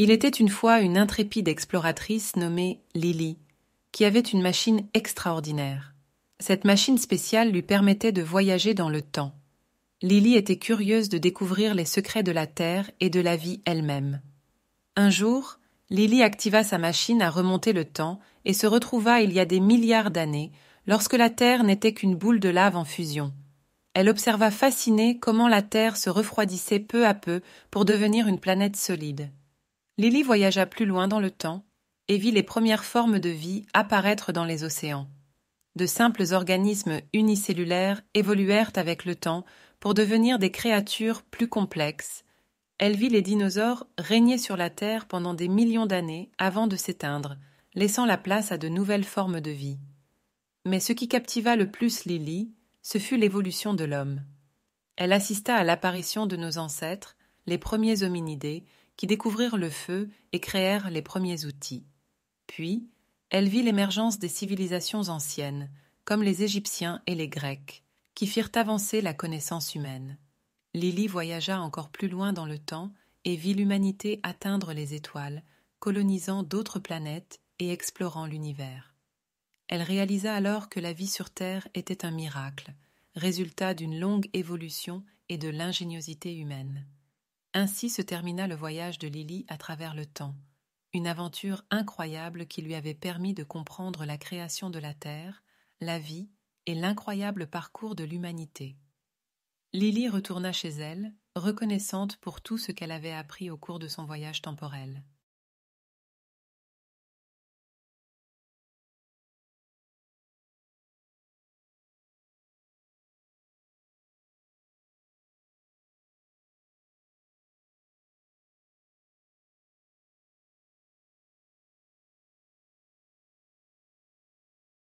Il était une fois une intrépide exploratrice nommée Lily, qui avait une machine extraordinaire. Cette machine spéciale lui permettait de voyager dans le temps. Lily était curieuse de découvrir les secrets de la Terre et de la vie elle-même. Un jour, Lily activa sa machine à remonter le temps et se retrouva il y a des milliards d'années, lorsque la Terre n'était qu'une boule de lave en fusion. Elle observa fascinée comment la Terre se refroidissait peu à peu pour devenir une planète solide. Lily voyagea plus loin dans le temps et vit les premières formes de vie apparaître dans les océans. De simples organismes unicellulaires évoluèrent avec le temps pour devenir des créatures plus complexes. Elle vit les dinosaures régner sur la Terre pendant des millions d'années avant de s'éteindre, laissant la place à de nouvelles formes de vie. Mais ce qui captiva le plus Lily, ce fut l'évolution de l'homme. Elle assista à l'apparition de nos ancêtres, les premiers hominidés, qui découvrirent le feu et créèrent les premiers outils. Puis, elle vit l'émergence des civilisations anciennes, comme les Égyptiens et les Grecs, qui firent avancer la connaissance humaine. Lily voyagea encore plus loin dans le temps et vit l'humanité atteindre les étoiles, colonisant d'autres planètes et explorant l'univers. Elle réalisa alors que la vie sur Terre était un miracle, résultat d'une longue évolution et de l'ingéniosité humaine. Ainsi se termina le voyage de Lily à travers le temps, une aventure incroyable qui lui avait permis de comprendre la création de la Terre, la vie et l'incroyable parcours de l'humanité. Lily retourna chez elle, reconnaissante pour tout ce qu'elle avait appris au cours de son voyage temporel.